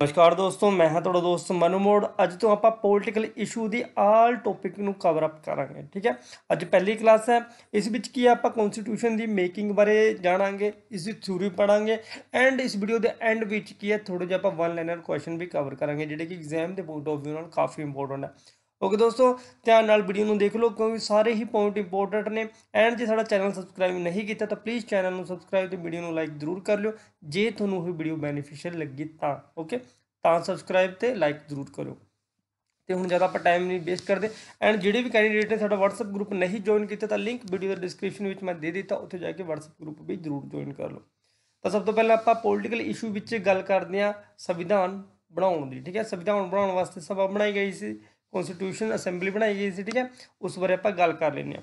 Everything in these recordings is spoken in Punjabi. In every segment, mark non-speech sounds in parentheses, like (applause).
ਨਮਸਕਾਰ ਦੋਸਤੋ ਮੈਂ ਹਾਂ ਤੁਹਾਡਾ ਦੋਸਤ ਮਨੂ ਮੋੜ ਅੱਜ ਤੋਂ ਆਪਾਂ ਪੋਲਿਟੀਕਲ ਇਸ਼ੂ ਦੀ ਆਲ ਟੌਪਿਕ ਨੂੰ ਕਵਰ ਅਪ ਕਰਾਂਗੇ ਠੀਕ ਹੈ ਅੱਜ ਪਹਿਲੀ ਕਲਾਸ ਹੈ ਇਸ ਵਿੱਚ ਕੀ ਆਪਾਂ ਕਨਸਟੀਟਿਊਸ਼ਨ ਦੀ ਮੇਕਿੰਗ ਬਾਰੇ ਜਾਣਾਂਗੇ ਇਸ ਦੀ ਥਿਊਰੀ ਪੜਾਂਗੇ ਐਂਡ ਇਸ ਵੀਡੀਓ ਦੇ ਐਂਡ ਵਿੱਚ ਕੀ ਹੈ ਥੋੜਾ ਜਿਹਾ ਆਪਾਂ ਵਨ ਲਾਈਨਰ ਕੁਐਸਚਨ ਵੀ ਕਵਰ ਕਰਾਂਗੇ ਜਿਹੜੇ ਕਿ ਐਗਜ਼ਾਮ ਦੇ ਪੁਆਇੰਟ ਆਫ ਵਿਊ ਨਾਲ ਕਾਫੀ ਇੰਪੋਰਟੈਂਟ ਹੈ ਓਕੇ ਦੋਸਤੋ ਧਿਆਨ ਨਾਲ ਵੀਡੀਓ ਨੂੰ ਦੇਖ ਲਓ ਕਿਉਂਕਿ ਸਾਰੇ ਹੀ ਪੁਆਇੰਟ ਇੰਪੋਰਟੈਂਟ ਨੇ ਐਂਡ ਜੇ ਸਾਡਾ ਚੈਨਲ ਸਬਸਕ੍ਰਾਈਬ ਨਹੀਂ ਕੀਤਾ ਤਾਂ ਪਲੀਜ਼ ਚੈਨਲ ਨੂੰ ਸਬਸਕ੍ਰਾਈਬ ਤੇ ਵੀਡੀਓ ਨੂੰ ਲਾਈਕ ਜ਼ਰੂਰ ਕਰ ਲਿਓ ਜੇ ਤੁਹਾਨੂੰ ਇਹ ਵੀਡੀਓ ਬੈਨੀਫੀਸ਼ੀਅਲ ਲੱਗੀ ਤਾਂ ਓਕੇ ਤਾਂ ਸਬਸਕ੍ਰਾਈਬ ਤੇ ਲਾਈਕ ਜ਼ਰੂਰ ਕਰੋ ਤੇ ਹੁਣ ਜ਼ਿਆਦਾ ਆਪਾਂ ਟਾਈਮ ਨਹੀਂ ਵੇਸਟ ਕਰਦੇ ਐਂਡ ਜਿਹੜੇ ਵੀ ਕੈਂਡੀਡੇਟ ਨੇ ਸਾਡਾ WhatsApp ਗਰੁੱਪ ਨਹੀਂ ਜੁਆਇਨ ਕੀਤਾ ਤਾਂ ਲਿੰਕ ਵੀਡੀਓ ਦੇ ਡਿਸਕ੍ਰਿਪਸ਼ਨ ਵਿੱਚ ਮੈਂ ਦੇ ਦਿੱਤਾ ਉੱਥੇ ਜਾ ਕੇ WhatsApp ਗਰੁੱਪ ਵੀ ਜ਼ਰੂਰ ਜੁਆਇਨ ਕਰ ਲਓ ਤਾਂ ਸਭ ਤੋਂ ਪਹਿਲਾਂ ਆਪਾਂ ਪੋਲਿਟੀਕਲ ਇਸ਼ੂ ਵਿੱਚ ਗੱਲ ਕਰਦੇ ਹਾਂ ਸੰਵਿਧਾਨ ਬਣਾਉਣ ਦੀ ਠੀਕ ਹੈ ਸੰਵਿਧਾਨ ਬਣਾਉਣ ਵਾਸਤੇ ਸਭਾ ਬਣਾਈ ਗਈ ਸੀ ਕਨਸਟੀਟਿਊਸ਼ਨ ਅਸੈਂਬਲੀ ਬਣਾਈ ਗਈ ਸੀ ਠੀਕ ਹੈ ਉਸ ਬਾਰੇ ਆਪਾਂ ਗੱਲ ਕਰ ਲੈਂਦੇ ਹਾਂ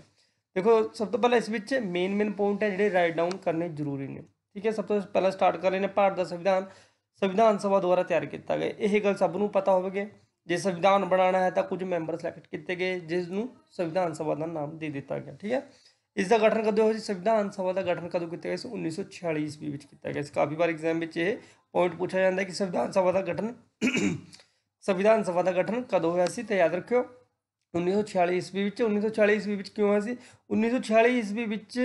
ਦੇਖੋ ਸਭ ਤੋਂ ਪਹਿਲਾਂ ਇਸ ਵਿੱਚ ਮੇਨ ਮੇਨ ਪੁਆਇੰਟ ਹੈ ਜਿਹੜੇ ਰਾਈਟ ਡਾਊਨ ਕਰਨੇ ਜ਼ਰੂਰੀ ਨੇ ਠੀਕ ਹੈ ਸਭ ਤੋਂ ਪਹਿਲਾਂ ਸਟਾਰਟ ਕਰ ਲੈਂਦੇ ਭਾਰਤ ਦਾ ਸੰਵਿਧਾਨ ਸੰਵਿਧਾਨ ਸਭਾ ਦੁਆਰਾ ਤਿਆਰ ਕੀਤਾ ਗਿਆ ਇਹ ਗੱਲ ਸਭ ਨੂੰ ਪਤਾ ਹੋਵੇਗੀ ਜੇ ਸੰਵਿਧਾਨ ਬਣਾਉਣਾ ਹੈ ਤਾਂ ਕੁਝ ਮੈਂਬਰ ਸਿਲੈਕਟ ਕੀਤੇ ਗਏ ਜਿਸ ਨੂੰ ਸੰਵਿਧਾਨ ਸਭਾ ਦਾ ਨਾਮ ਦੇ ਦਿੱਤਾ ਗਿਆ ਠੀਕ ਹੈ ਇਸ ਦਾ ਗਠਨ ਕਦੋਂ ਹੋਇਆ ਸੀ ਸੰਵਿਧਾਨ ਸਭਾ ਦਾ ਗਠਨ ਕਦੋਂ ਕੀਤਾ ਗਿਆ ਸੀ 1946 ਈਸਵੀ ਵਿੱਚ ਕੀਤਾ ਗਿਆ ਸੀ ਕਾਫੀ ਵਾਰ ਐਗਜ਼ਾਮ ਵਿੱਚ ਇਹ ਪੁਆਇੰਟ ਪੁੱਛਿਆ ਜਾਂਦਾ ਕਿ ਸੰਵਿਧਾਨ ਸਭਾ ਦਾ ਗਠਨ ਸੰਵਿਧਾਨ ਸਭਾ ਦਾ ਗਠਨ ਕਦੋਂ ਹੋਇਆ ਸੀ ਤੇ ਯਾਦ ਰੱਖਿਓ 1946 ਈਸਵੀ ਵਿੱਚ 1946 ਈਸਵੀ ਵਿੱਚ ਕਿਉਂ ਹੋਇਆ ਸੀ 1946 ਈਸਵੀ ਵਿੱਚ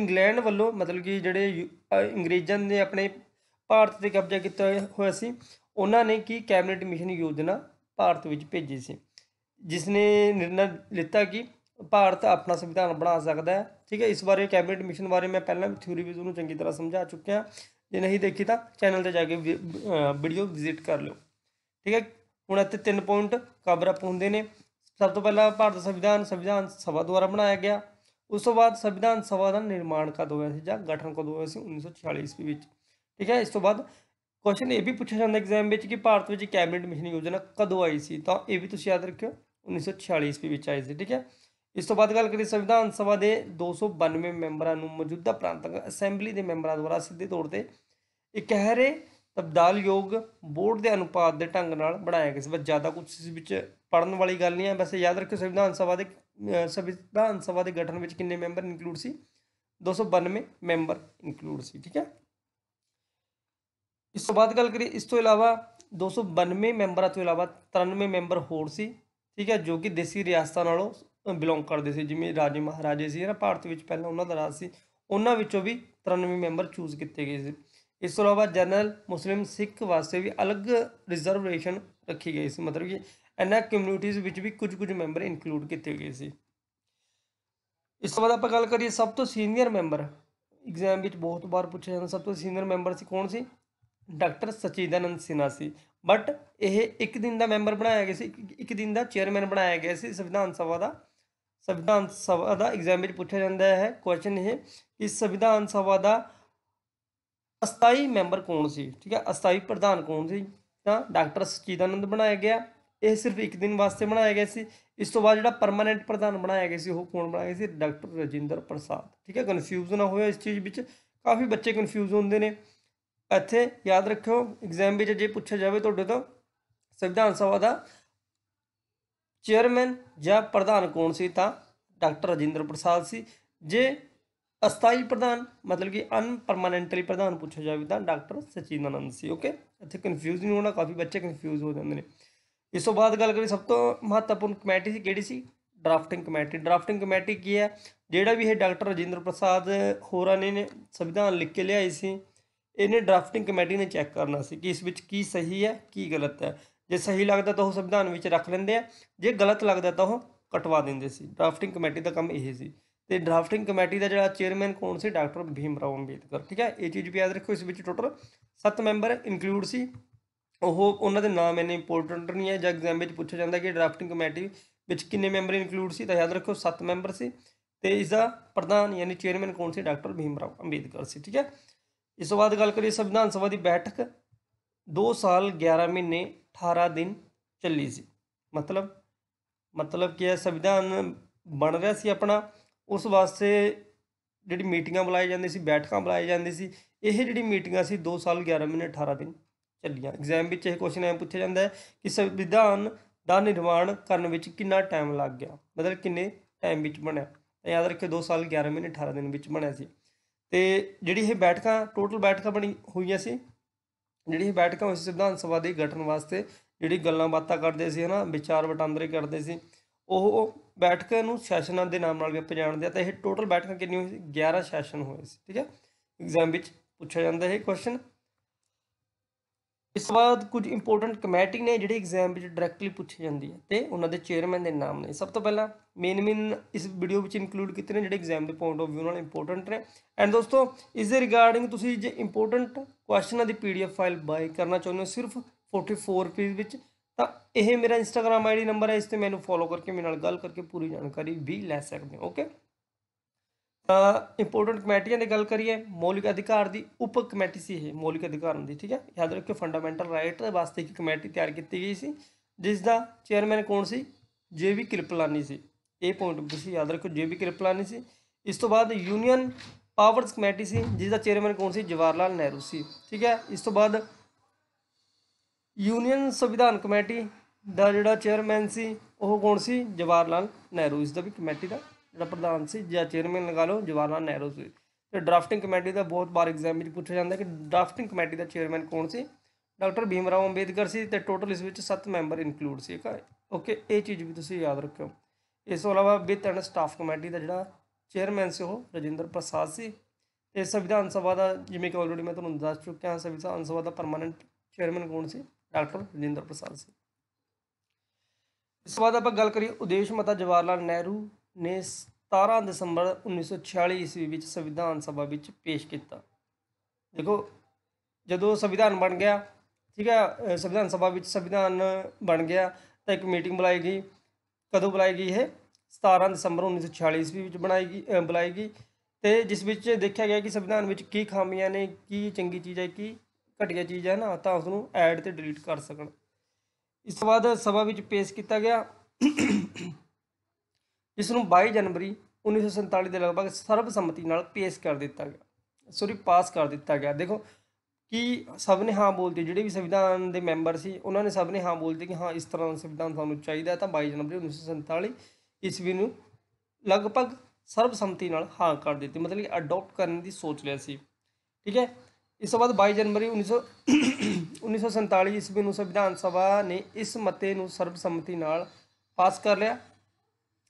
ਇੰਗਲੈਂਡ ਵੱਲੋਂ ਮਤਲਬ ਕਿ ਜਿਹੜੇ ਅੰਗਰੇਜ਼ਾਂ ਨੇ ਆਪਣੇ ਭਾਰਤ ਤੇ ਕਬਜ਼ਾ ਕੀਤਾ ਹੋਇਆ ਸੀ ਉਹਨਾਂ ਨੇ ਕੀ ਕੈਬਨਿਟ ਮਿਸ਼ਨ ਯੋਜਨਾ ਭਾਰਤ ਵਿੱਚ ਭੇਜੀ ਸੀ ਜਿਸ ਨੇ ਨਿਰਣਾ ਲਿੱਤਾ ਕਿ ਭਾਰਤ ਆਪਣਾ ਸੰਵਿਧਾਨ ਬਣਾ ਸਕਦਾ ਹੈ ਠੀਕ ਹੈ ਇਸ ਬਾਰੇ ਕੈਬਨਿਟ ਮਿਸ਼ਨ ਬਾਰੇ ਮੈਂ ਪਹਿਲਾਂ ਵੀ ਥਿਊਰੀ ਵੀ ਤੁਹਾਨੂੰ ਚੰਗੀ ਤਰ੍ਹਾਂ ਸਮਝਾ ਚੁੱਕਿਆ ਜੇ ਨਹੀਂ ਦੇਖੀ ਤਾਂ ਚੈਨਲ ਤੇ ਜਾ ਕੇ ਵੀਡੀਓ ਵਿਜ਼ਿਟ ਕਰ ਲਿਓ ਠੀਕ ਹੈ ਹੁਣ ਇੱਥੇ ਤਿੰਨ ਪੁਆਇੰਟ ਕਵਰ ਅਪ ਹੁੰਦੇ ਨੇ ਸਭ ਤੋਂ ਪਹਿਲਾਂ ਭਾਰਤ ਸੰਵਿਧਾਨ ਸੰਵਿਧਾਨ ਸਭਾ ਦੁਆਰਾ ਬਣਾਇਆ ਗਿਆ ਉਸ ਤੋਂ ਬਾਅਦ ਸੰਵਿਧਾਨ ਸਭਾ ਦਾ ਨਿਰਮਾਣ ਕਦ ਹੋਇਆ ਸੀ ਜਾਂ ਗਠਨ ਕਦ ਹੋਇਆ ਸੀ 1946 ਈਸਵੀ ਵਿੱਚ ਠੀਕ ਹੈ ਇਸ ਤੋਂ ਬਾਅਦ ਕੁਐਸਚਨ ਇਹ ਵੀ ਪੁੱਛਿਆ ਜਾਂਦਾ ਐਗਜ਼ਾਮ ਵਿੱਚ ਕਿ ਭਾਰਤ ਵਿੱਚ ਕੈਬਨਿਟ ਮਿਸ਼ਨ ਯੋਜਨਾ ਕਦੋਂ ਆਈ ਸੀ ਤਾਂ ਇਹ ਵੀ ਤੁਸੀਂ ਯਾਦ ਰੱਖਿਓ 1946 ਈਸਵੀ ਵਿੱਚ ਆਈ ਸੀ ਠੀਕ ਹੈ ਇਸ ਤੋਂ ਬਾਅਦ ਗੱਲ ਕਰੀਏ ਸੰਵਿਧਾਨ ਸਭਾ ਦੇ 292 ਮੈਂਬਰਾਂ ਨੂੰ ਮੌਜੂਦਾ ਪ੍ਰਾਂਤਕ ਅਸੈਂਬਲੀ ਦੇ ਮੈਂਬਰਾਂ ਦੁਆਰਾ ਸਿੱਧੇ ਤੌਰ ਤੇ ਇਕਹਿਰੇ ਯੋਗ ਬੋਰਡ ਦੇ ਅਨੁਪਾਤ ਦੇ ਢੰਗ ਨਾਲ ਬਣਾਇਆ ਗਿਆ ਸੀ ਬਸ ਜ਼ਿਆਦਾ ਕੁਝ ਇਸ ਵਿੱਚ ਪੜਨ ਵਾਲੀ ਗੱਲ ਨਹੀਂ ਹੈ ਵੈਸੇ ਯਾਦ ਰੱਖਿਓ ਸੰਵਿਧਾਨ ਸਭਾ ਦੇ ਸੰਵਿਧਾਨ ਸਭਾ ਦੇ ਗਠਨ ਵਿੱਚ ਕਿੰਨੇ ਮੈਂਬਰ ਇਨਕਲੂਡ ਸੀ 292 ਮੈਂਬਰ ਇਨਕਲੂਡ ਸੀ ਠੀਕ ਹੈ ਇਸ ਤੋਂ ਬਾਅਦ ਗੱਲ ਕਰੀਏ ਇਸ ਤੋਂ ਇਲਾਵਾ 292 ਮੈਂਬਰਾਂ ਤੋਂ ਇਲਾਵਾ 93 ਮੈਂਬਰ ਹੋਰ ਸੀ ਠੀਕ ਹੈ ਜੋ ਕਿ ਦੇਸੀ ਰਿਆਸਤਾਂ ਨਾਲੋਂ ਬਿਲੋਂਗ ਕਰਦੇ ਸੀ ਜਿਵੇਂ ਰਾਜੇ ਮਹਾਰਾਜੇ ਸੀ ਨਾ ਭਾਰਤ ਵਿੱਚ ਪਹਿਲਾਂ ਉਹਨਾਂ ਦਾ ਰਾਜ ਸੀ ਉਹਨਾਂ ਵਿੱਚੋਂ ਵੀ 93 ਮੈਂਬਰ ਚੂਜ਼ ਕੀਤੇ ਗਏ ਸੀ ਇਸ ਤੋਂ ਇਲਾਵਾ ਜਨਰਲ ਮੁਸਲਿਮ ਸਿੱਖ ਵਾਸਤੇ ਵੀ ਅਲੱਗ ਰਿਜ਼ਰਵੇਸ਼ਨ ਰੱਖੀ ਗਈ ਸੀ ਮਤਲਬ ਕਿ ਇਹਨਾਂ ਕਮਿਊਨਿਟੀਜ਼ ਵਿੱਚ ਵੀ ਕੁਝ ਕੁਝ ਮੈਂਬਰ ਇਨਕਲੂਡ ਕੀਤੇ ਗਏ ਸੀ ਇਸ ਤੋਂ ਬਾਅਦ ਆਪਾਂ ਗੱਲ ਕਰੀਏ ਸਭ ਤੋਂ ਸੀਨੀਅਰ ਮੈਂਬਰ ਐਗਜ਼ਾਮ ਵਿੱਚ ਬਹੁਤ ਵਾਰ ਪੁੱਛਿਆ ਜਾਂਦਾ ਸਭ ਤੋਂ ਸੀਨੀਅਰ ਮੈਂਬਰ ਸੀ ਕੌਣ ਸੀ ਡਾਕਟਰ ਸਚੀਦਾਨੰਦ ਸਿਨਾ ਸੀ ਬਟ ਇਹ ਇੱਕ ਦਿਨ ਦਾ ਮੈਂਬਰ ਬਣਾਇਆ ਗਿਆ ਸੀ ਇੱਕ ਦਿਨ ਦਾ ਚੇਅਰਮੈਨ ਬਣਾਇਆ ਗਿਆ ਸੀ ਸੰਵਿਧਾਨ ਸਭਾ ਦਾ ਸੰਵਿਧਾਨ ਸਭਾ ਦਾ ਐਗਜ਼ਾਮ ਵਿੱਚ ਪੁੱਛਿਆ ਜਾਂਦਾ ਹੈ ਕੁਐਸਚਨ ਇਹ ਕਿ ਸੰਵਿਧਾਨ ਸਭਾ ਦਾ ਅਸਥਾਈ ਮੈਂਬਰ ਕੌਣ ਸੀ ਠੀਕ ਹੈ ਅਸਥਾਈ ਪ੍ਰਧਾਨ ਕੌਣ ਸੀ ਤਾਂ ਡਾਕਟਰ ਸਚੀਦਾਨੰਦ ਬਣਾਇਆ ਗਿਆ ਇਹ ਸਿਰਫ ਇੱਕ ਦਿਨ ਵਾਸਤੇ ਬਣਾਇਆ ਗਿਆ ਸੀ ਇਸ ਤੋਂ ਬਾਅਦ ਜਿਹੜਾ ਪਰਮਾਨੈਂਟ ਪ੍ਰਧਾਨ ਬਣਾਇਆ ਗਿਆ ਸੀ ਉਹ ਕੌਣ ਬਣਾਇਆ ਗਿਆ ਸੀ ਡਾਕਟਰ ਰਜਿੰਦਰ ਪ੍ਰਸਾਦ ਠੀਕ ਹੈ ਕਨਫਿਊਜ਼ ਨਾ ਹੋਇਆ ਇਸ ਚੀਜ਼ ਵਿੱਚ ਕਾਫੀ ਬੱਚੇ ਕਨਫਿਊਜ਼ ਹੁੰਦੇ ਨੇ ਇੱਥੇ ਯਾਦ ਰੱਖਿਓ ਐਗਜ਼ਾਮ ਵਿੱਚ ਜੇ ਪੁੱਛਿਆ ਜਾਵੇ ਤੁਹਾਡੇ ਤੋਂ ਸੰਵਿਧਾਨ ਸਭਾ ਦਾ ਚੇਅਰਮੈਨ ਜਾਂ ਪ੍ਰਧਾਨ ਕੌਣ ਸੀ ਤਾਂ ਡਾਕਟਰ ਰਜਿੰਦਰ ਪ੍ਰਸਾਦ ਸੀ ਜੇ ਅਸਥਾਈ ਪ੍ਰਧਾਨ ਮਤਲਬ ਕਿ ਅਨ ਪਰਮਾਨੈਂਟਲੀ ਪ੍ਰਧਾਨ ਪੁੱਛਿਆ ਜਾਵੇ ਤਾਂ ਡਾਕਟਰ ਸਚਿਦਾਨੰਦ ਸੀ ਓਕੇ ਇੱਥੇ ਕਨਫਿਊਜ਼ ਨਹੀਂ ਹੋਣਾ ਕਾਫੀ ਬੱਚੇ ਕਨਫਿਊਜ਼ ਹੋ ਜਾਂਦੇ ਨੇ ਇਸ ਤੋਂ ਬਾਅਦ ਗੱਲ ਕਰੀ ਸਭ ਤੋਂ ਮਹੱਤਵਪੂਰਨ ਕਮੇਟੀ ਸੀ ਕਿਹੜੀ ਸੀ ਡਰਾਫਟਿੰਗ ਕਮੇਟੀ ਡਰਾਫਟਿੰਗ ਕਮੇਟੀ ਕੀ ਹੈ ਜਿਹੜਾ ਵੀ ਇਹ ਡਾਕਟਰ ਰਜਿੰਦਰ ਪ੍ਰਸਾਦ ਹੋਰਾਂ ਨੇ ਸੰਵਿਧਾਨ ਲਿਖ ਕੇ ਲਿਆਏ ਸੀ ਇਹਨੇ ਡਰਾਫਟਿੰਗ ਕਮੇਟੀ ਨੇ ਚੈੱਕ ਕਰਨਾ ਸੀ ਕਿ ਇਸ ਵਿੱਚ ਕੀ ਸਹੀ ਹੈ ਕੀ ਗਲਤ ਹੈ ਜੇ ਸਹੀ ਲੱਗਦਾ ਤਾਂ ਉਹ ਸੰਵਿਧਾਨ ਵਿੱਚ ਰੱਖ ਲੈਂਦੇ ਆ ਜੇ ਗਲਤ ਲੱਗਦਾ ਤਾਂ ਉਹ ਕਟਵਾ ਦਿੰਦੇ ਸੀ ਡਰਾਫਟਿੰਗ ਕਮੇਟੀ ਦਾ ਕੰਮ ਇਹ ਸੀ ਤੇ ਡਰਾਫਟਿੰਗ ਕਮੇਟੀ ਦਾ ਜਿਹੜਾ ਚੇਅਰਮੈਨ ਕੌਣ ਸੀ ਡਾਕਟਰ ਭੀਮ ਰਾਓ ਅੰਬੇਦਕਰ ਠੀਕ ਹੈ ਇਹ ਚੀਜ਼ ਵੀ ਯਾਦ ਰੱਖੋ ਇਸ ਵਿੱਚ ਟੋਟਲ 7 ਮੈਂਬਰ ਇਨਕਲੂਡ ਸੀ ਉਹ ਉਹਨਾਂ ਦੇ ਨਾਮ ਇੰਨੇ ਇੰਪੋਰਟੈਂਟ ਨਹੀਂ ਹੈ ਜਦ ਐਗਜ਼ਾਮ ਵਿੱਚ ਪੁੱਛਿਆ ਜਾਂਦਾ ਕਿ ਡਰਾਫਟਿੰਗ ਕਮੇਟੀ ਵਿੱਚ ਕਿੰਨੇ ਮੈਂਬਰ ਇਨਕਲੂਡ ਸੀ ਤਾਂ ਯਾਦ ਰੱਖੋ 7 ਮੈਂਬਰ ਸੀ ਤੇ ਇਸ ਦਾ ਪ੍ਰਧਾਨ ਯਾਨੀ ਚੇਅਰਮੈਨ ਕੌਣ ਸੀ ਡਾਕਟਰ ਭੀਮ ਰਾਓ ਅੰਬੇਦਕਰ ਸੀ ਠੀਕ ਹੈ ਇਸ ਤੋਂ ਬਾਅਦ ਗੱਲ ਕਰੀਏ ਸੰਵਿਧਾਨ ਸਭਾ ਦੀ ਬੈਠਕ 2 ਸਾਲ 11 ਮਹੀਨੇ 18 ਦਿਨ ਚੱਲੀ ਸੀ ਮਤਲਬ ਮਤਲਬ ਕਿ ਇਹ ਸੰਵਿਧਾਨ ਬਣ ਰਿਹਾ ਸੀ ਆਪਣਾ ਉਸ ਵਾਸਤੇ ਜਿਹੜੀ ਮੀਟਿੰਗਾਂ ਬੁਲਾਈ ਜਾਂਦੀ ਸੀ ਬੈਠਕਾਂ ਬੁਲਾਈ ਜਾਂਦੀ ਸੀ ਇਹ ਜਿਹੜੀ ਮੀਟਿੰਗਾਂ ਸੀ 2 ਸਾਲ 11 ਮਹੀਨੇ 18 ਦਿਨ ਚੱਲੀਆਂ ਐਗਜ਼ਾਮ ਵਿੱਚ ਇਹ ਕੁਐਸਚਨ ਐ ਪੁੱਛਿਆ ਜਾਂਦਾ ਹੈ ਕਿ ਸੰਵਿਧਾਨ ਦਾ ਨਿਰਮਾਣ ਕਰਨ ਵਿੱਚ ਕਿੰਨਾ ਟਾਈਮ ਲੱਗ ਗਿਆ ਮਤਲਬ ਕਿੰਨੇ ਟਾਈਮ ਵਿੱਚ ਬਣਿਆ ਤਾਂ ਯਾਦ ਰੱਖਿਓ 2 ਸਾਲ 11 ਮਹੀਨੇ 18 ਦਿਨ ਵਿੱਚ ਬਣਿਆ ਸੀ ਤੇ ਜਿਹੜੀ ਇਹ ਬੈਠਕਾਂ ਟੋਟਲ ਬੈਠਕਾਂ ਬਣੀ ਹੋਈਆਂ ਸੀ ਜਿਹੜੀ ਇਹ ਬੈਠਕਾਂ ਉਸ ਸੰਵਿਧਾਨ ਸਭਾ ਦੇ ਗਠਨ ਵਾਸਤੇ ਜਿਹੜੀ ਗੱਲਾਂ ਬਾਤਾਂ ਕਰਦੇ ਸੀ ਹਨਾ ਵਿਚਾਰ ਵਟਾਂਦਰੇ ਕਰਦੇ ਸੀ ਉਹ ਬੈਠਕਾਂ ਨੂੰ ਸੈਸ਼ਨਾਂ ਦੇ ਨਾਮ ਨਾਲ ਵੀ ਆਪਾਂ ਜਾਣਦੇ ਆ ਤਾਂ ਇਹ ਟੋਟਲ ਬੈਠਕਾਂ ਕਿੰਨੀਆਂ ਹੋਈ ਸੀ 11 ਸੈਸ਼ਨ ਹੋਏ ਸੀ ਠੀਕ ਹੈ ਐਗਜ਼ਾਮ ਵਿੱਚ ਪੁੱਛਿਆ ਜਾਂਦਾ ਹੈ ਇਹ ਕੁਐਸਚਨ ਇਸ ਬਾਅਦ ਕੁਝ ਇੰਪੋਰਟੈਂਟ ਕਮੇਟੀ ਨੇ ਜਿਹੜੇ ਐਗਜ਼ਾਮ ਵਿੱਚ ਡਾਇਰੈਕਟਲੀ ਪੁੱਛੀ ਜਾਂਦੀ ਹੈ ਤੇ ਉਹਨਾਂ ਦੇ ਚੇਅਰਮੈਨ ਦੇ ਨਾਮ ਨੇ ਸਭ ਤੋਂ ਪਹਿਲਾਂ ਮੇਨ ਮੇਨ ਇਸ ਵੀਡੀਓ ਵਿੱਚ ਇਨਕਲੂਡ ਕੀਤੇ ਨੇ ਜਿਹੜੇ ਐਗਜ਼ਾਮ ਦੇ ਪੁਆਇੰਟ ਆਫ ਵਿਊ ਨਾਲ ਇੰਪੋਰਟੈਂਟ ਨੇ ਐਂਡ ਦੋਸਤੋ ਇਸ ਦੇ ਰਿਗਾਰਡਿੰਗ ਤੁਸੀਂ ਜੇ ਇੰਪੋਰਟੈਂਟ ਕੁਐਸਚਨਾਂ ਦੀ ਪੀਡੀਐਫ ਫਾਈਲ ਬਾਈ ਕਰਨਾ ਚਾਹੁੰਦੇ ਹੋ ਸਿਰਫ 44 ਰੁਪਏ ਵਿੱਚ ਤਾਂ ਇਹ ਮੇਰਾ ਇੰਸਟਾਗ੍ਰam ਆਈਡੀ ਨੰਬਰ ਹੈ ਇਸ ਤੇ ਮੈਨੂੰ ਫੋਲੋ ਕਰਕੇ ਮੇਰੇ ਨਾਲ ਗੱਲ ਕਰਕੇ ਪੂਰੀ ਜਾਣਕਾਰੀ ਵੀ ਲੈ ਸਕਦੇ ਹੋ ਓਕੇ ਤਾਂ ਇੰਪੋਰਟੈਂਟ ਕਮੇਟੀਆਂ ਦੀ ਗੱਲ ਕਰੀਏ ਮੌਲਿਕ ਅਧਿਕਾਰ ਦੀ ਉਪ ਕਮੇਟੀ ਸੀ ਇਹ ਮੌਲਿਕ ਅਧਿਕਾਰ ਦੀ ਠੀਕ ਹੈ ਯਾਦ ਰੱਖਿਓ ਫੰਡਾਮੈਂਟਲ ਰਾਈਟ ਵਾਸਤੇ ਇੱਕ ਕਮੇਟੀ ਤਿਆਰ ਕੀਤੀ ਗਈ ਸੀ ਜਿਸ ਦਾ ਚੇਅਰਮੈਨ ਕੌਣ ਸੀ ਜੇ ਵੀ ਕਿਰਪਲਾਨੀ ਸੀ ਇਹ ਪੁਆਇੰਟ ਤੁਸੀਂ ਯਾਦ ਰੱਖੋ ਜੇ ਵੀ ਕਿਰਪਲਾਨੀ ਸੀ ਇਸ ਤੋਂ ਬਾਅਦ ਯੂਨੀਅਨ ਪਾਵਰਸ ਕਮੇਟੀ ਸੀ ਜਿਸ ਦਾ ਚੇਅਰਮੈਨ ਕੌਣ ਸੀ ਜਵਾਹਰ ਲਾਲ ਨਹਿਰੂ ਸੀ ਠੀਕ ਹੈ ਇਸ ਤੋਂ ਬਾਅਦ ਯੂਨੀਅਨ ਸੰਵਿਧਾਨ ਕਮੇਟੀ ਦਾ ਜਿਹੜਾ ਚੇਅਰਮੈਨ ਸੀ ਉਹ ਕੌਣ ਸੀ ਜਵਾਹਰ ਲਾਲ ਨਹਿਰੂ ਇਸ ਦਾ ਵੀ ਕਮੇਟੀ ਦਾ ਜਿਹੜਾ ਪ੍ਰਧਾਨ ਸੀ ਜਾਂ ਚੇਅਰਮੈਨ ਲਗਾ ਲਓ ਜਵਾਹਰ ਲਾਲ ਨਹਿਰੂ ਸੀ ਤੇ ਡਰਾਫਟਿੰਗ ਕਮੇਟੀ ਦਾ ਬਹੁਤ ਬਾਰ ਐਗਜ਼ਾਮ ਵਿੱਚ ਪੁੱਛਿਆ ਜਾਂਦਾ ਕਿ ਡਰਾਫਟਿੰਗ ਕਮੇਟੀ ਦਾ ਚੇਅਰਮੈਨ ਕੌਣ ਸੀ ਡਾਕਟਰ ਭੀਮ ਰਾਓ ਅੰਬੇਦਕਰ ਸੀ ਤੇ ਟੋਟਲ ਇਸ ਵਿੱਚ 7 ਮੈਂਬਰ ਇਨਕਲੂਡ ਸੀ ਓਕੇ ਇਹ ਚੀਜ਼ ਵੀ ਤੁਸੀਂ ਯਾਦ ਰੱਖਿਓ ਇਸ ਤੋਂ ਇਲਾਵਾ ਵਿੱਤ ਐਂਡ ਸਟਾਫ ਕਮੇਟੀ ਦਾ ਜਿਹੜਾ ਚੇਅਰਮੈਨ ਸੀ ਉਹ ਰਜਿੰਦਰ ਪ੍ਰਸਾਦ ਸੀ ਤੇ ਸੰਵਿਧਾਨ ਸਭਾ ਦਾ ਜਿਵੇਂ ਕਿ ਆਲਰੇਡੀ ਮੈਂ ਤੁਹਾਨੂੰ ਦੱਸ ਚੁੱਕਿਆ ਹਾਂ ਸੰਵਿਧਾਨ ਸਭਾ ਦਾ ਪਰਮਾਨੈਂਟ ਚੇਅਰਮੈਨ ਕੌਣ ਸੀ ਡਾਕਟਰ ਰਜਿੰਦਰ ਪ੍ਰਸਾਦ ਸਿੰਘ ਇਸ ਤੋਂ ਬਾਅਦ ਆਪਾਂ ਗੱਲ ਕਰੀਏ ਉਦੇਸ਼ ਮਤਾ ਜਵਾਹਰ ਲਾਲ ਨਹਿਰੂ ਨੇ 17 ਦਸੰਬਰ 1946 ਈਸਵੀ ਵਿੱਚ ਸੰਵਿਧਾਨ ਸਭਾ ਵਿੱਚ ਪੇਸ਼ ਕੀਤਾ ਦੇਖੋ ਜਦੋਂ ਸੰਵਿਧਾਨ ਬਣ ਗਿਆ ਠੀਕ ਹੈ ਸੰਵਿਧਾਨ ਸਭਾ ਵਿੱਚ ਸੰਵਿਧਾਨ ਬਣ ਗਿਆ ਤਾਂ ਇੱਕ ਮੀਟਿੰਗ ਬੁਲਾਈ ਗਈ ਕਦੋਂ ਬੁਲਾਈ ਗਈ ਇਹ 17 ਦਸੰਬਰ 1946 ਈਸਵੀ ਵਿੱਚ ਬਣਾਈ ਗਈ ਬੁਲਾਈ ਗਈ ਤੇ ਜਿਸ ਵਿੱਚ ਦੇਖਿਆ ਗਿਆ ਕਿ ਸੰਵਿਧਾਨ ਵਿੱਚ ਕੀ ਖਾਮੀਆਂ ਨੇ ਕੀ ਚੰਗੀ ਚੀਜ਼ ਹੈ ਕੀ ਘਟੀਆ ਚੀਜ਼ ਹੈ ਨਾ ਤਾਂ ਉਸ ਨੂੰ ਐਡ ਤੇ ਡਿਲੀਟ ਕਰ ਸਕਣ ਇਸ ਤੋਂ ਬਾਅਦ ਸਭਾ ਵਿੱਚ ਪੇਸ਼ ਕੀਤਾ ਗਿਆ ਜਿਸ ਨੂੰ 22 ਜਨਵਰੀ 1947 ਦੇ ਲਗਭਗ ਸਰਬ ਸੰਮਤੀ ਨਾਲ ਪੇਸ਼ ਕਰ ਦਿੱਤਾ ਗਿਆ ਸੋਰੀ ਪਾਸ ਕਰ ਦਿੱਤਾ ਗਿਆ ਦੇਖੋ ਕਿ ਸਭ ਨੇ ਹਾਂ ਬੋਲਦੇ ਜਿਹੜੇ ਵੀ ਸੰਵਿਧਾਨ ਦੇ ਮੈਂਬਰ ਸੀ ਉਹਨਾਂ ਨੇ ਸਭ ਨੇ ਹਾਂ ਬੋਲਦੇ ਕਿ ਹਾਂ ਇਸ ਤਰ੍ਹਾਂ ਦਾ ਸੰਵਿਧਾਨ ਸਾਨੂੰ ਚਾਹੀਦਾ ਤਾਂ 22 ਜਨਵਰੀ 1947 ਵੀ ਨੂੰ ਲਗਭਗ ਸਰਬਸੰਮਤੀ ਨਾਲ ਹਾਂ ਕਰ ਦਿੱਤੀ ਮਤਲਬ ਕਿ ਅਡਾਪਟ ਕਰਨ ਦੀ ਸੋਚ ਲਿਆ ਸੀ ਠੀਕ ਹੈ ਇਸ ਤੋਂ ਬਾਅਦ 22 ਜਨਵਰੀ 1947 (coughs) ਈਸਵੀ ਨੂੰ ਸੰਵਿਧਾਨ ਸਭਾ ਨੇ ਇਸ ਮਤੇ ਨੂੰ ਸਰਬਸੰਮਤੀ ਨਾਲ ਪਾਸ ਕਰ ਲਿਆ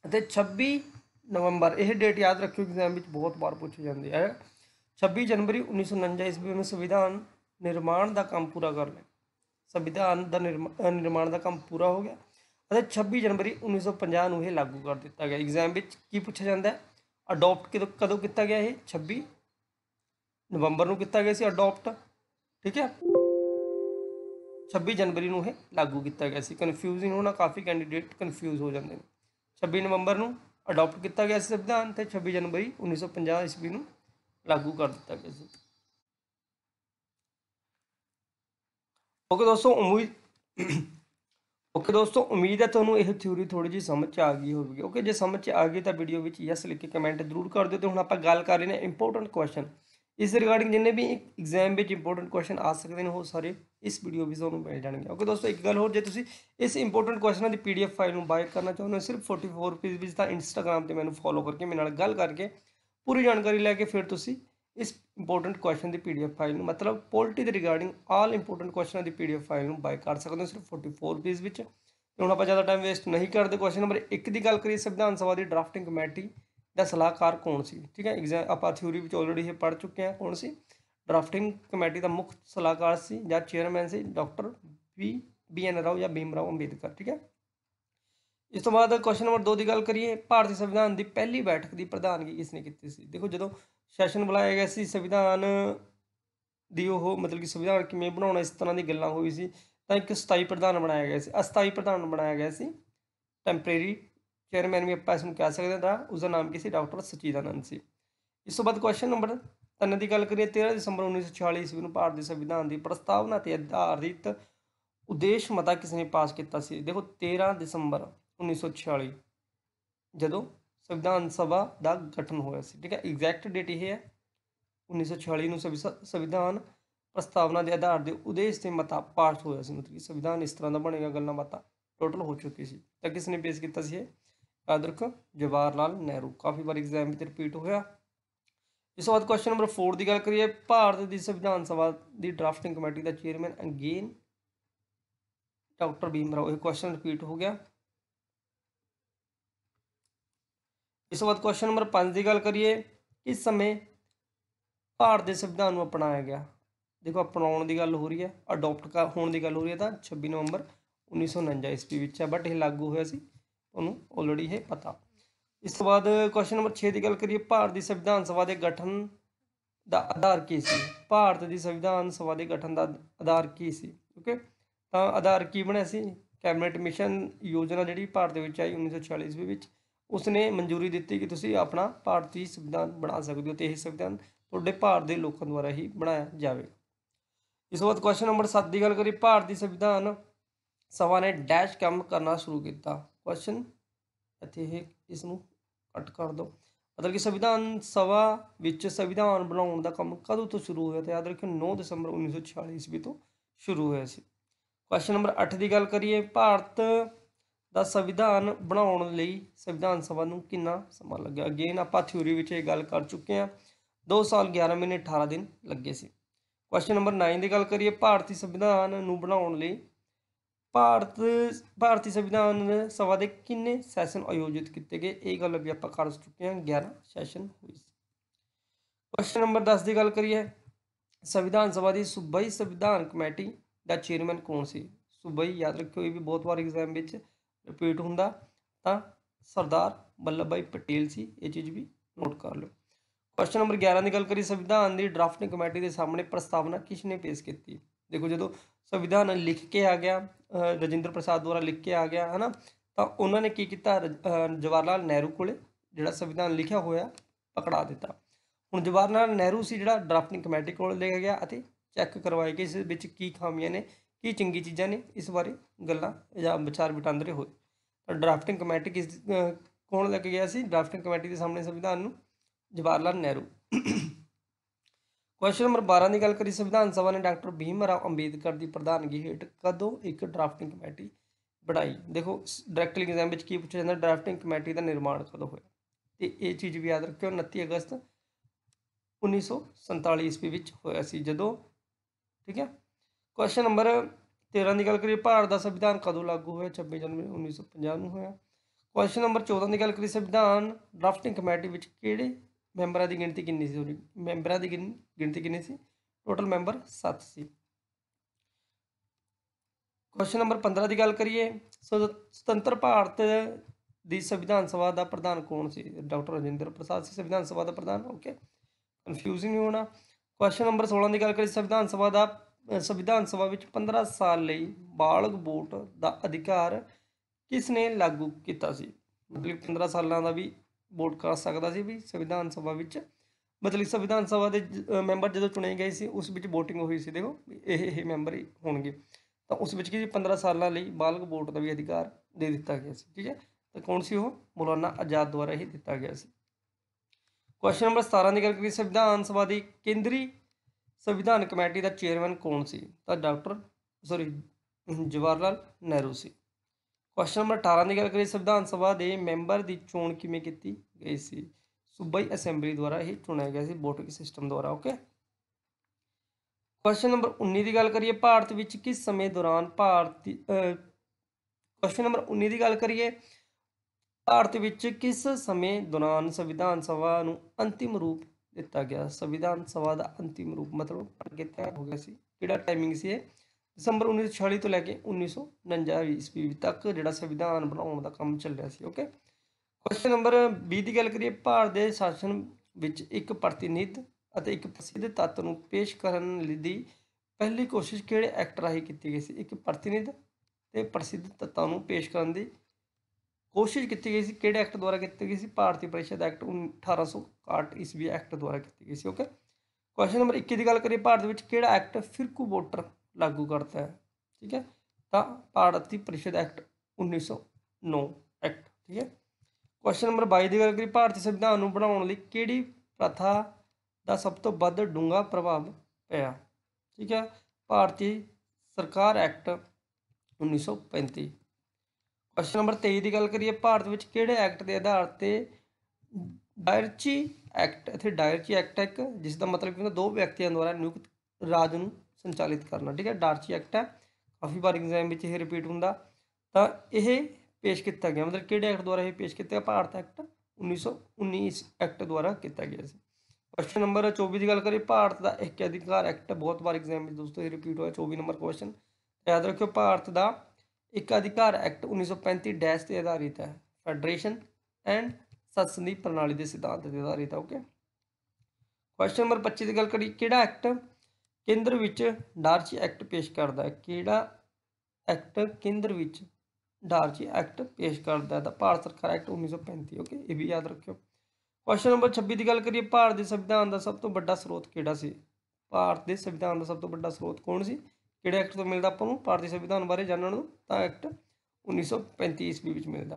ਅਤੇ 26 ਨਵੰਬਰ ਇਹ ਡੇਟ ਯਾਦ ਰੱਖਿਓ ਐਗਜ਼ਾਮ ਵਿੱਚ ਬਹੁਤ ਵਾਰ ਪੁੱਛੀ ਜਾਂਦੀ ਹੈ 26 ਜਨਵਰੀ 1949 ਈਸਵੀ ਨੂੰ ਸੰਵਿਧਾਨ ਨਿਰਮਾਣ ਦਾ ਕੰਮ ਪੂਰਾ ਕਰ ਲਿਆ ਸੰਵਿਧਾਨ ਦਾ ਨਿਰਮਾਣ ਦਾ ਕੰਮ ਪੂਰਾ ਹੋ ਗਿਆ ਅਤੇ 26 ਜਨਵਰੀ 1950 ਨੂੰ ਇਹ ਲਾਗੂ ਕਰ ਦਿੱਤਾ ਗਿਆ ਐਗਜ਼ਾਮ ਵਿੱਚ ਕੀ ਪੁੱਛਿਆ ਜਾਂਦਾ ਹੈ ਅਡਾਪਟ ਕਦੋਂ ਕੀਤਾ ਗਿਆ ਇਹ 26 ਨਵੰਬਰ ਨੂੰ ਕੀਤਾ ਗਿਆ ਸੀ ਅਡਾਪਟ ਠੀਕ ਹੈ 26 ਜਨਵਰੀ ਨੂੰ ਇਹ ਲਾਗੂ ਕੀਤਾ ਗਿਆ ਸੀ ਕਨਫਿਊਜ਼ਿੰਗ ਹੋਣਾ ਕਾਫੀ ਕੈਂਡੀਡੇਟ ਕਨਫਿਊਜ਼ ਹੋ ਜਾਂਦੇ ਨੇ 26 ਨਵੰਬਰ ਨੂੰ ਅਡਾਪਟ ਕੀਤਾ ਗਿਆ ਸੀ ਸੰਵਿਧਾਨ ਤੇ 26 ਜਨਵਰੀ 1950 ਈਸਵੀ ਨੂੰ ਲਾਗੂ ਕਰ ਦਿੱਤਾ ਗਿਆ ਸੀ ਓਕੇ ਦੋਸਤੋ ਉਮੀਦ (coughs) ਓਕੇ ਦੋਸਤੋ ਉਮੀਦ ਹੈ ਤੁਹਾਨੂੰ ਇਹ ਥਿਊਰੀ ਥੋੜੀ ਜੀ ਸਮਝ ਚ ਆ ਗਈ ਹੋਵੇਗੀ ਓਕੇ ਜੇ ਸਮਝ ਚ ਆ ਗਈ ਤਾਂ ਵੀਡੀਓ ਵਿੱਚ ਯੈਸ ਲਿਖ ਕੇ ਕਮੈਂਟ ਜ਼ਰੂਰ ਕਰ ਦਿਓ ਤੇ ਹੁਣ ਆਪਾਂ ਗੱਲ ਕਰ ਰਹੇ ਨੇ ਇੰਪੋਰਟੈਂਟ ਕੁਐਸਚਨ ਇਸ ਰਿਗਾਰਡਿੰਗ ਜਿੰਨੇ ਵੀ ਐਗਜ਼ਾਮ ਵਿੱਚ ਇੰਪੋਰਟੈਂਟ ਕੁਐਸਚਨ ਆ ਸਕਦੇ ਨੇ ਉਹ ਸਾਰੇ ਇਸ ਵੀਡੀਓ ਵਿੱਚ ਤੁਹਾਨੂੰ ਮਿਲ ਜਾਣਗੇ ਓਕੇ ਦੋਸਤੋ ਇੱਕ ਗੱਲ ਹੋਰ ਜੇ ਤੁਸੀਂ ਇਸ ਇੰਪੋਰਟੈਂਟ ਕੁਐਸਚਨਾਂ ਦੀ ਪੀਡੀਐਫ ਫਾਈਲ ਨੂੰ ਬਾਏ ਕਰਨਾ ਚਾਹੁੰਦੇ ਹੋ ਸਿਰਫ 44 ਰੁਪਏ ਵਿੱਚ ਤਾਂ ਇੰਸਟਾਗ੍ਰam ਤੇ ਮੈਨੂੰ ਫੋਲੋ ਕਰਕੇ ਮੇਰੇ ਨਾਲ ਗੱਲ ਕਰਕੇ ਪੂਰੀ ਜਾਣਕਾਰੀ ਲੈ ਕੇ ਫਿਰ ਤੁਸੀਂ ਇਸ ਇੰਪੋਰਟੈਂਟ ਕੁਐਸਚਨ ਦੀ ਪੀਡੀਐਫ ਫਾਈਲ ਨੂੰ ਮਤਲਬ ਪੋਲਟੀ ਦੇ ਰਿਗਾਰਡਿੰਗ ਆਲ ਇੰਪੋਰਟੈਂਟ ਕੁਐਸਚਨਾਂ ਦੀ ਪੀਡੀਐਫ ਫਾਈਲ ਨੂੰ ਬਾਏ ਕਰ ਸਕਦੇ ਹੋ ਸਿਰਫ 44 ਰੁਪਏ ਵਿੱਚ ਤੇ ਹੁਣ ਆਪਾਂ ਜ਼ਿਆਦਾ ਟਾਈਮ ਵੇਸਟ ਨਹੀਂ ਕਰਦੇ ਕੁਐਸਚਨ ਨੰਬਰ 1 ਦੀ ਗੱਲ ਕਰੀਏ ਸੰਵਿਧਾਨ ਸਭਾ ਦੀ ਡਰਾਫਟਿੰਗ ਕਮੇਟੀ ਦਾ ਸਲਾਹਕਾਰ ਕੌਣ ਸੀ ਠੀਕ ਹੈ ਐਗਜ਼ਾਮ ਆਪਾਂ ਥਿਊਰੀ ਵਿੱਚ ਆਲਰੇਡੀ ਇਹ ਪੜ ਚੁੱਕੇ ਹਾਂ ਕੌਣ ਸੀ ਡਰਾਫਟਿੰਗ ਕਮੇਟੀ ਦਾ ਮੁੱਖ ਸਲਾਹਕਾਰ ਸੀ ਜਾਂ ਚੇਅਰਮੈਨ ਸੀ ਡਾਕਟਰ ਵੀ ਬੀ ਐਨ ਰਾਓ ਜਾਂ ਬੀਮ ਰਾਓ ਅੰਬੇਦਕਰ ਠੀਕ ਹੈ ਇਸ ਤੋਂ ਬਾਅਦ ਕੁਐਸਚਨ ਨੰਬਰ 2 ਦੀ ਗੱਲ ਕਰੀਏ ਭਾਰਤੀ ਸੰਵਿਧਾਨ ਦੀ ਪਹਿਲੀ ਬੈਠਕ ਦੀ ਪ੍ਰਧਾਨਗੀ ਕਿਸ ਨੇ ਕੀਤੀ ਸੀ ਦੇਖੋ ਜਦੋਂ ਸੈਸ਼ਨ ਬੁਲਾਇਆ ਗਿਆ ਸੀ ਸੰਵਿਧਾਨ ਦੀ ਉਹ ਮਤਲਬ ਕਿ ਸੰਵਿਧਾਨ ਕਿਵੇਂ ਬਣਾਉਣਾ ਇਸ ਤਰ੍ਹਾਂ ਦੀ ਗੱਲਾਂ ਹੋਈ ਸੀ ਤਾਂ ਇੱਕ ਸਥਾਈ ਪ੍ਰਧਾਨ ਬਣਾਇਆ ਗਿਆ ਸੀ ਅਸਥਾਈ ਪ੍ਰਧਾਨ ਬਣਾਇਆ ਗਿਆ ਸੀ ਟੈਂਪਰੇਰੀ ਚੇਅਰਮੈਨ ਵੀ ਆਪਾਂ ਇਸ ਨੂੰ ਕਹਿ ਸਕਦੇ ਤਾਂ ਉਸ ਦਾ ਨਾਮ ਕੀ ਸੀ ਡਾਕਟਰ ਸਚੀਦਾਨੰਦ ਸੀ ਇਸ ਤੋਂ ਬਾਅਦ ਕੁਐਸਚਨ ਨੰਬਰ 3 ਦੀ ਗੱਲ ਕਰੀਏ 13 ਦਸੰਬਰ 1946 ਈਸਵੀ ਨੂੰ ਭਾਰਤ ਦੇ ਸੰਵਿਧਾਨ ਦੀ ਪ੍ਰਸਤਾਵਨਾ ਤੇ ਆਧਾਰਿਤ ਉਦੇਸ਼ ਮਤਾ ਕਿਸ ਨੇ ਪਾਸ ਕੀਤਾ ਸੀ ਦੇਖੋ 13 ਦਸੰਬਰ 1946 ਜਦੋਂ ਸੰਵਿਧਾਨ ਸਭਾ ਦਾ ਗਠਨ ਹੋਇਆ ਸੀ ਠੀਕ ਹੈ ਐਗਜ਼ੈਕਟ ਡੇਟ ਇਹ ਹੈ 1946 ਨੂੰ ਸੰਵਿਧਾਨ ਪ੍ਰਸਤਾਵਨਾ ਦੇ ਆਧਾਰ ਦੇ ਉਦੇਸ਼ ਤੇ ਮਤਾ ਪਾਸ ਹੋਇਆ ਸੀ ਮਤਲਬ ਕਿ ਸੰਵਿਧਾਨ ਇਸ ਤਰ੍ਹਾਂ ਦਾ ਬਣੇਗਾ ਗੱਲਾਂ ਬਾਤਾਂ ਟੋਟਲ ਹੋ ਚੁੱਕੀ ਸੀ ਤਾਂ ਕਿਸ ਨੇ ਪੇਸ਼ ਕੀਤਾ ਸੀ ਇਹ ਆਦਰਕ ਜਵਾਹਰ ਲਾਲ ਨਹਿਰੂ ਕਾਫੀ ਵਾਰ ਐਗਜ਼ਾਮ ਵਿੱਚ ਰਿਪੀਟ ਹੋਇਆ ਇਸ ਤੋਂ ਬਾਅਦ ਕੁਐਸਚਨ ਨੰਬਰ 4 ਦੀ ਗੱਲ ਕਰੀਏ ਭਾਰਤ ਦੀ ਸੰਵਿਧਾਨ ਸਭਾ ਦੀ ਡਰਾਫਟਿੰਗ ਕਮੇਟੀ ਦਾ chairman again doctor Bhim Rao ਇਹ ਕੁਐਸਚਨ ਰਿਪੀਟ ਹੋ ਗਿਆ ਇਸ ਤੋਂ ਬਾਅਦ ਕੁਐਸਚਨ ਨੰਬਰ 5 ਦੀ ਗੱਲ ਕਰੀਏ ਕਿਸ ਸਮੇਂ ਭਾਰਤ ਦੇ ਸੰਵਿਧਾਨ ਨੂੰ ਅਪਣਾਇਆ ਗਿਆ ਦੇਖੋ ਅਪਣਾਉਣ ਦੀ ਗੱਲ ਹੋ ਰਹੀ ਹੈ ਅਡਾਪਟ ਹੋਣ ਦੀ ਗੱਲ ਹੋ ਰਹੀ ਹੈ ਤਾਂ 26 ਨਵੰਬਰ 1949 ਈਸਵੀ ਵਿੱਚ ਹੈ ਬਟ ਇਹ ਲਾਗੂ ਹੋਇਆ ਸੀ ਤੁਹਾਨੂੰ ਆਲਰੇਡੀ ਇਹ ਪਤਾ ਇਸ ਤੋਂ ਬਾਅਦ ਕੁਐਸਚਨ ਨੰਬਰ 6 ਦੀ ਗੱਲ ਕਰੀਏ ਭਾਰਤ ਦੀ ਸੰਵਿਧਾਨ ਸਭਾ ਦੇ ਗਠਨ ਦਾ ਆਧਾਰ ਕੀ ਸੀ ਭਾਰਤ ਦੀ ਸੰਵਿਧਾਨ ਸਭਾ ਦੇ ਗਠਨ ਦਾ ਆਧਾਰ ਕੀ ਸੀ ਓਕੇ ਤਾਂ ਆਧਾਰ ਕੀ ਬਣਿਆ ਸੀ ਕੈਬਨਿਟ ਮਿਸ਼ਨ ਯੋਜਨਾ ਜਿਹੜੀ ਭਾਰਤ ਦੇ ਵਿੱਚ ਆਈ 1946 ਦੇ ਵਿੱਚ ਉਸਨੇ ਮਨਜ਼ੂਰੀ ਦਿੱਤੀ ਕਿ ਤੁਸੀਂ ਆਪਣਾ ਭਾਰਤੀ ਸੰਵਿਧਾਨ ਬਣਾ ਸਕਦੇ ਹੋ ਤੇ ਇਹ ਸੰਵਿਧਾਨ ਤੁਹਾਡੇ ਭਾਰਤ ਦੇ ਲੋਕਾਂ ਦੁਆਰਾ ਹੀ ਬਣਾਇਆ ਜਾਵੇ ਇਸ ਤੋਂ ਬਾਅਦ ਕੁਐਸਚਨ ਨੰਬਰ 7 ਦੀ ਗੱਲ ਕਰੀਏ ਭਾਰਤੀ ਸੰਵਿਧਾਨ ਸਭਾ ਨੇ ਡੈਸ਼ ਕੰਮ ਕਰਨਾ ਸ਼ੁਰੂ ਕੀਤਾ ਕੁਐਸਚਨ ਇੱਥੇ ਇਹ ਇਸ ਨੂੰ ਕੱਟ ਕਰ ਦਿਓ ਮਤਲਬ ਕਿ ਸੰਵਿਧਾਨ ਸਭਾ ਵਿੱਚ ਸੰਵਿਧਾਨ ਬਣਾਉਣ ਦਾ ਕੰਮ ਕਦੋਂ ਤੋਂ ਸ਼ੁਰੂ ਹੋਇਆ ਤੇ ਯਾਦ ਰੱਖਿਓ 9 ਦਸੰਬਰ 1946 ਈਸਵੀ ਤੋਂ ਸ਼ੁਰੂ ਹੋਇਆ ਸੀ ਕੁਐਸਚਨ ਨੰਬਰ 8 ਦੀ ਗੱਲ ਕਰੀਏ ਭਾਰਤ ਦਾ ਸੰਵਿਧਾਨ ਬਣਾਉਣ ਲਈ ਸੰਵਿਧਾਨ ਸਭਾ ਨੂੰ ਕਿੰਨਾ ਸਮਾਂ ਲੱਗਿਆ ਅਗੇਨ ਆਪਾਂ ਥਿਊਰੀ ਵਿੱਚ ਇਹ ਗੱਲ ਕਰ ਚੁੱਕੇ ਹਾਂ 2 ਸਾਲ 11 ਮਹੀਨੇ 18 ਦਿਨ ਲੱਗੇ ਸੀ ਕੁਐਸਚਨ ਨੰਬਰ 9 ਦੀ ਗੱਲ ਕਰੀਏ ਭਾਰਤੀ ਸੰਵਿਧਾਨ ਨੂੰ ਬਣਾਉਣ ਲਈ ਭਾਰਤ ਭਾਰਤੀ ਸੰਵਿਧਾਨ ਸਭਾ ਦੇ ਕਿੰਨੇ ਸੈਸ਼ਨ ਆਯੋਜਿਤ ਕੀਤੇ ਗਏ ਇਹ ਗੱਲ ਵੀ ਆਪਾਂ ਕਰ ਚੁੱਕੇ ਹਾਂ 11 ਸੈਸ਼ਨ ਹੋਏ ਸੀ ਕੁਐਸਚਨ ਨੰਬਰ 10 ਦੀ ਗੱਲ ਕਰੀਏ ਸੰਵਿਧਾਨ ਸਭਾ ਦੀ ਸੂਬਾਈ ਸੰਵਿਧਾਨ ਕਮੇਟੀ ਦਾ ਚੇਅਰਮੈਨ ਕੌਣ ਸੀ ਸੂਬਾਈ ਯਾਦ ਰੱਖਿਓ ਇਹ ਵੀ ਬਹੁਤ ਵਾਰ ਐਗਜ਼ਾਮ ਵਿੱਚ ਰਿਪੀਟ ਹੁੰਦਾ ਤਾਂ ਸਰਦਾਰ ਵੱਲਭ ਭਾਈ ਪਟੇਲ ਸੀ ਇਹ ਚੀਜ਼ ਵੀ ਨੋਟ ਕਰ ਲਓ ਕੁਐਸਚਨ ਨੰਬਰ 11 ਦੀ ਗੱਲ ਕਰੀ ਸੰਵਿਧਾਨ ਦੀ ਡਰਾਫਟਿੰਗ ਕਮੇਟੀ ਦੇ ਸਾਹਮਣੇ ਪ੍ਰਸਤਾਵਨਾ ਕਿਸ ਨੇ ਪੇਸ਼ ਕੀਤੀ ਦੇਖੋ ਜਦੋਂ ਸੰਵਿਧਾਨ ਲਿਖ ਕੇ ਆ ਗਿਆ ਰਜਿੰਦਰ ਪ੍ਰਸਾਦ ਦੁਆਰਾ ਲਿਖ ਕੇ ਆ ਗਿਆ ਹਨਾ ਤਾਂ ਉਹਨਾਂ ਨੇ ਕੀ ਕੀਤਾ ਜਵਾਹਰ ਲਾਲ ਨਹਿਰੂ ਕੋਲੇ ਜਿਹੜਾ ਸੰਵਿਧਾਨ ਲਿਖਿਆ ਹੋਇਆ ਪਕੜਾ ਦਿੱਤਾ ਹੁਣ ਜਵਾਹਰ ਲਾਲ ਨਹਿਰੂ ਸੀ ਜਿਹੜਾ ਡਰਾਫਟਿੰਗ ਕਮੇਟੀ ਕੋਲ ਲੈ ਗਿਆ ਅਤੇ ਚੈੱਕ ਕਰਵਾਇਆ ਕਿ ਇਸ ਵਿੱਚ ਕੀ ਖਾਮੀਆਂ ਨੇ ਕੀ ਚੰਗੀ ਚੀਜ਼ਾਂ ਨੇ ਇਸ ਬਾਰੇ ਗੱਲਾਂ ਜਾਂ ਵਿਚਾਰ ਵਟਾਂਦਰੇ ਹੋਏ ਤਾਂ ਡਰਾਫਟਿੰਗ ਕਮੇਟੀ ਕਿਸ ਕੋਣ ਲੱਗ ਗਿਆ ਸੀ ਡਰਾਫਟਿੰਗ ਕਮੇਟੀ ਦੇ ਸਾਹਮਣੇ ਸੰਵਿਧਾਨ ਨੂੰ ਜਵਾਹਰ ਲਾਲ ਨਹਿਰੂ ਕੁਐਸਚਨ ਨੰਬਰ 12 ਦੀ ਗੱਲ ਕਰੀ ਸੰਵਿਧਾਨ ਸਭਾ ਨੇ ਡਾਕਟਰ ਭੀਮ ਰਾਓ ਅੰਬੇਦਕਰ ਦੀ ਪ੍ਰਧਾਨਗੀ ਹੇਠ ਕਦੋਂ ਇੱਕ ਡਰਾਫਟਿੰਗ ਕਮੇਟੀ ਬਣਾਈ ਦੇਖੋ ਡਾਇਰੈਕਟਲੀ ਐਗਜ਼ਾਮ ਵਿੱਚ ਕੀ ਪੁੱਛਿਆ ਜਾਂਦਾ ਡਰਾਫਟਿੰਗ ਕਮੇਟੀ ਦਾ ਨਿਰਮਾਣ ਕਦੋਂ ਹੋਇਆ ਤੇ ਇਹ ਚੀਜ਼ ਵੀ ਯਾਦ ਰੱਖਿਓ 29 ਅਗਸਤ 1947 ਈਸਵੀ ਵਿੱਚ ਹੋਇਆ ਸੀ ਜਦੋਂ ਠੀਕ ਹੈ ਕੁਐਸਚਨ ਨੰਬਰ 13 ਦੀ ਗੱਲ ਕਰੀਏ ਭਾਰਤ ਦਾ ਸੰਵਿਧਾਨ ਕਦੋਂ ਲਾਗੂ ਹੋਇਆ 26 ਜਨਵਰੀ 1950 ਨੂੰ ਹੋਇਆ ਕੁਐਸਚਨ ਨੰਬਰ 14 ਦੀ ਗੱਲ ਕਰੀਏ ਸੰਵਿਧਾਨ ਡਰਾਫਟਿੰਗ ਕਮੇਟੀ ਵਿੱਚ ਕਿਹੜੇ ਮੈਂਬਰਾਂ ਦੀ ਗਿਣਤੀ ਕਿੰਨੀ ਸੀ ਸੋਰੀ ਮੈਂਬਰਾਂ ਦੀ ਗਿਣਤੀ ਕਿੰਨੀ ਸੀ ਟੋਟਲ ਮੈਂਬਰ 7 ਸੀ ਕੁਐਸਚਨ ਨੰਬਰ 15 ਦੀ ਗੱਲ ਕਰੀਏ ਸੁਤੰਤਰ ਭਾਰਤ ਦੀ ਸੰਵਿਧਾਨ ਸਭਾ ਦਾ ਪ੍ਰਧਾਨ ਕੌਣ ਸੀ ਡਾਕਟਰ ਰਜਿੰਦਰ ਪ੍ਰਸਾਦ ਸੀ ਸੰਵਿਧਾਨ ਸਭਾ ਦਾ ਪ੍ਰਧਾਨ ਓਕੇ ਕਨਫਿਊਜ਼ ਨਹੀਂ ਹੋਣਾ ਕੁਐਸਚਨ ਨੰਬਰ 16 ਦੀ ਗੱਲ ਕਰੀਏ ਸੰਵਿਧਾਨ ਸਭਾ ਦਾ ਸੰਵਿਧਾਨ ਸਭਾ ਵਿੱਚ 15 ਸਾਲ ਲਈ ਬਾਲਗ ਵੋਟ ਦਾ ਅਧਿਕਾਰ ਕਿਸ ਨੇ ਲਾਗੂ ਕੀਤਾ ਸੀ ਮਤਲਬ 15 ਸਾਲਾਂ ਦਾ ਵੀ ਵੋਟ ਕਰ ਸਕਦਾ ਸੀ ਵੀ ਸੰਵਿਧਾਨ ਸਭਾ ਵਿੱਚ ਮਤਲਬ ਸੰਵਿਧਾਨ ਸਭਾ ਦੇ ਮੈਂਬਰ ਜਦੋਂ ਚੁਣੇ ਗਏ ਸੀ ਉਸ ਵਿੱਚ VOTING ਹੋਈ ਸੀ ਦੇਖੋ ਇਹ ਇਹ ਮੈਂਬਰ ਹੀ ਹੋਣਗੇ ਤਾਂ ਉਸ ਵਿੱਚ ਕੀ 15 ਸਾਲਾਂ ਲਈ ਬਾਲਗ ਵੋਟ ਦਾ ਵੀ ਅਧਿਕਾਰ ਦੇ ਦਿੱਤਾ ਗਿਆ ਸੀ ਠੀਕ ਹੈ ਤਾਂ ਕੌਣ ਸੀ ਉਹ ਮੌਲਾਨਾ ਆਜ਼ਾਦ ਦੁਆਰਾ ਹੀ ਦਿੱਤਾ ਗਿਆ ਸੀ ਕੁਐਸਚਨ ਨੰਬਰ 17 ਦੀ ਗੱਲ ਕਰੀਏ ਸੰਵਿਧਾਨ ਸਭਾ ਦੀ ਕੇਂਦਰੀ ਸੰਵਿਧਾਨ ਕਮੇਟੀ ਦਾ ਚੇਅਰਮੈਨ ਕੌਣ ਸੀ ਤਾਂ ਡਾਕਟਰ ਸੌਰੀ ਜਵਾਹਰ ਲਾਲ ਨਹਿਰੂ ਸੀ ਕੁਐਸਚਨ ਨੰਬਰ 18 ਦੀ ਗੱਲ ਕਰੀਏ ਸੰਵਿਧਾਨ ਸਭਾ ਦੇ ਮੈਂਬਰ ਦੀ ਚੋਣ ਕਿਵੇਂ ਕੀਤੀ ਗਈ ਸੀ ਸੂਬਾਈ ਅਸੈਂਬਲੀ ਦੁਆਰਾ ਇਹ ਚੁਣਿਆ ਗਿਆ ਸੀ ਵੋਟਿੰਗ ਸਿਸਟਮ ਦੁਆਰਾ ਓਕੇ ਕੁਐਸਚਨ ਨੰਬਰ 19 ਦੀ ਗੱਲ ਕਰੀਏ ਭਾਰਤ ਵਿੱਚ ਕਿਸ ਸਮੇਂ ਦੌਰਾਨ ਭਾਰਤੀ ਕੁਐਸਚਨ ਨੰਬਰ 19 ਦੀ ਗੱਲ ਕਰੀਏ ਭਾਰਤ ਵਿੱਚ ਕਿਸ ਸਮੇਂ ਦੌਰਾਨ ਸੰਵਿਧਾਨ ਸਭਾ ਨੂੰ ਅੰਤਿਮ ਰੂਪ ਦਿੱਤਾ ਗਿਆ ਸੰਵਿਧਾਨ ਸਭਾ ਦਾ ਅੰਤਿਮ ਰੂਪ ਮਤਲਬ ਕਿ ਹੋ ਗਿਆ ਸੀ ਕਿਹੜਾ ਟਾਈਮਿੰਗ ਸੀ ਇਹ ਦਸੰਬਰ 1946 ਤੋਂ ਲੈ ਕੇ 1949 ਈਸਵੀ ਤੱਕ ਜਿਹੜਾ ਸੰਵਿਧਾਨ ਬਣਾਉਣ ਦਾ ਕੰਮ ਚੱਲ ਰਿਹਾ ਸੀ ਓਕੇ ਕੁਐਸਚਨ ਨੰਬਰ 20 ਦੀ ਗੱਲ ਕਰੀਏ ਭਾਰਤ ਦੇ ਸ਼ਾਸਨ ਵਿੱਚ ਇੱਕ ਪ੍ਰਤੀਨਿਧ ਅਤੇ ਇੱਕ ਪ੍ਰਸਿੱਧ ਤੱਤ ਨੂੰ ਪੇਸ਼ ਕਰਨ ਦੀ ਪਹਿਲੀ ਕੋਸ਼ਿਸ਼ ਕਿਹੜੇ ਐਕਟ ਰਾਹੀਂ ਕੀਤੀ ਗਈ ਸੀ ਇੱਕ ਪ੍ਰਤੀਨਿਧ ਤੇ ਪ੍ਰਸਿੱਧ ਤੱਤਾਂ ਨੂੰ ਪੇਸ਼ ਕਰਨ ਦੀ ਕੋਸ਼ਿਸ਼ ਕੀਤੀ ਗਈ ਸੀ ਕਿਹੜੇ ਐਕਟ ਦੁਆਰਾ ਕੀਤੀ ਗਈ ਸੀ ਭਾਰਤੀ ਪਰਿਸ਼ਦ ਐਕਟ 1861 ਇਸ ਵੀ ਐਕਟ ਦੁਆਰਾ ਕੀਤੀ ਗਈ ਸੀ ਓਕੇ ਕੁਐਸਚਨ ਨੰਬਰ 21 ਦੀ ਗੱਲ ਕਰੀਏ ਭਾਰਤ ਵਿੱਚ ਕਿਹੜਾ ਐਕਟ ਫਿਰਕੂ ਵੋਟਰ ਲਾਗੂ ਕਰਦਾ ਹੈ ਠੀਕ ਹੈ ਤਾਂ ਭਾਰਤੀ परिषद ਐਕਟ 1909 ਐਕਟ ਠੀਕ ਹੈ ਕੁਐਸਚਨ ਨੰਬਰ 22 ਦੀ ਗੱਲ ਕਰੀ ਭਾਰਤੀ ਸੰਵਿਧਾਨ ਨੂੰ ਬਣਾਉਣ ਲਈ ਕਿਹੜੀ ਪ੍ਰਥਾ ਦਾ ਸਭ ਤੋਂ ਵੱਧ ਡੂੰਘਾ ਪ੍ਰਭਾਵ ਪਿਆ ਠੀਕ ਹੈ ਭਾਰਤੀ ਸਰਕਾਰ ਐਕਟ 1935 ਕੁਐਸਚਨ ਨੰਬਰ 23 ਦੀ ਗੱਲ ਕਰੀਏ ਭਾਰਤ ਵਿੱਚ ਕਿਹੜੇ ਐਕਟ ਦੇ ਆਧਾਰ ਤੇ ਡਾਇਰਚੀ ਐਕਟ ਇੱਥੇ ਡਾਇਰਚੀ ਐਕਟ ਇੱਕ ਜਿਸ ਦਾ ਮਤਲਬ ਕਿ ਹੁੰਦਾ ਦੋ ਵਿਅਕਤੀਆਂ ਦੁਆਰਾ ਨਿਯੁਕਤ ਰਾਜ ਨੂੰ ਸੰਚਾਲਿਤ ਕਰਨਾ ਠੀਕ ਹੈ ਡਾਰਚੀ ਐਕਟ ਹੈ ਕਾਫੀ ਵਾਰ ਐਗਜ਼ਾਮ ਵਿੱਚ ਇਹ ਰਿਪੀਟ ਹੁੰਦਾ ਤਾਂ ਇਹ ਪੇਸ਼ ਕੀਤਾ ਗਿਆ ਮਤਲਬ ਕਿਹੜੇ ਐਕਟ ਦੁਆਰਾ ਇਹ ਪੇਸ਼ ਕੀਤਾ ਗਿਆ ਭਾਰਤ ਐਕਟ 1919 ਐਕਟ ਦੁਆਰਾ ਕੀਤਾ ਗਿਆ ਸੀ ਕੁਐਸਚਨ ਨੰਬਰ 24 ਦੀ ਗੱਲ ਕਰੀਏ ਭਾਰਤ ਦਾ ਇੱਕ ਅਧਿਕਾਰ ਐਕਟ ਬਹੁਤ ਵਾਰ ਐਗਜ਼ਾਮ ਵਿੱਚ ਦੋਸਤੋ ਇਹ ਰਿਪੀਟ ਹੋਇਆ 24 ਨੰਬਰ ਕੁਐਸਚਨ ਯਾਦ ਰੱਖਿਓ ਭਾਰਤ ਦਾ ਇੱਕ ਅਧਿਕਾਰ ਐਕਟ 1935 ਡੈਸ਼ ਤੇ ਆਧਾਰਿਤ ਹੈ ਫੈਡਰੇਸ਼ਨ ਐਂਡ ਸੰਸਦੀ ਪ੍ਰਣਾਲੀ ਦੇ ਸਿਧਾਂਤ ਤੇ ਆਧਾਰਿਤ ਹੈ ਓਕੇ ਕੁਐਸਚਨ ਨੰਬਰ 25 ਦੀ ਗੱਲ ਕਰੀ ਕਿਹੜਾ ਐਕਟ ਕੇਂਦਰ ਵਿੱਚ ਡਾਰਚੀ ਐਕਟ ਪੇਸ਼ ਕਰਦਾ ਹੈ ਕਿਹੜਾ ਐਕਟ ਕੇਂਦਰ ਵਿੱਚ ਡਾਰਜੀ ਐਕਟ ਪੇਸ਼ ਕਰਦਾ ਹੈ ਤਾਂ ਭਾਰਤ ਸਰਕਾਰ ਐਕਟ 1935 ਓਕੇ ਇਹ ਵੀ ਯਾਦ ਰੱਖਿਓ ਕੁਐਸਚਨ ਨੰਬਰ 26 ਦੀ ਗੱਲ ਕਰੀਏ ਭਾਰਤ ਦੇ ਸੰਵਿਧਾਨ ਦਾ ਸਭ ਤੋਂ ਵੱਡਾ ਸਰੋਤ ਕਿਹੜਾ ਸੀ ਭਾਰਤ ਦੇ ਸੰਵਿਧਾਨ ਦਾ ਸਭ ਤੋਂ ਵੱਡਾ ਸਰੋਤ ਕੌਣ ਸੀ ਕਿਹੜੇ ਐਕਟ ਤੋਂ ਮਿਲਦਾ ਆਪਾਂ ਨੂੰ ਭਾਰਤੀ ਸੰਵਿਧਾਨ ਬਾਰੇ ਜਾਣਨ ਨੂੰ ਤਾਂ ਐਕਟ 1935 ਈਸਵੀ ਵਿੱਚ ਮਿਲਦਾ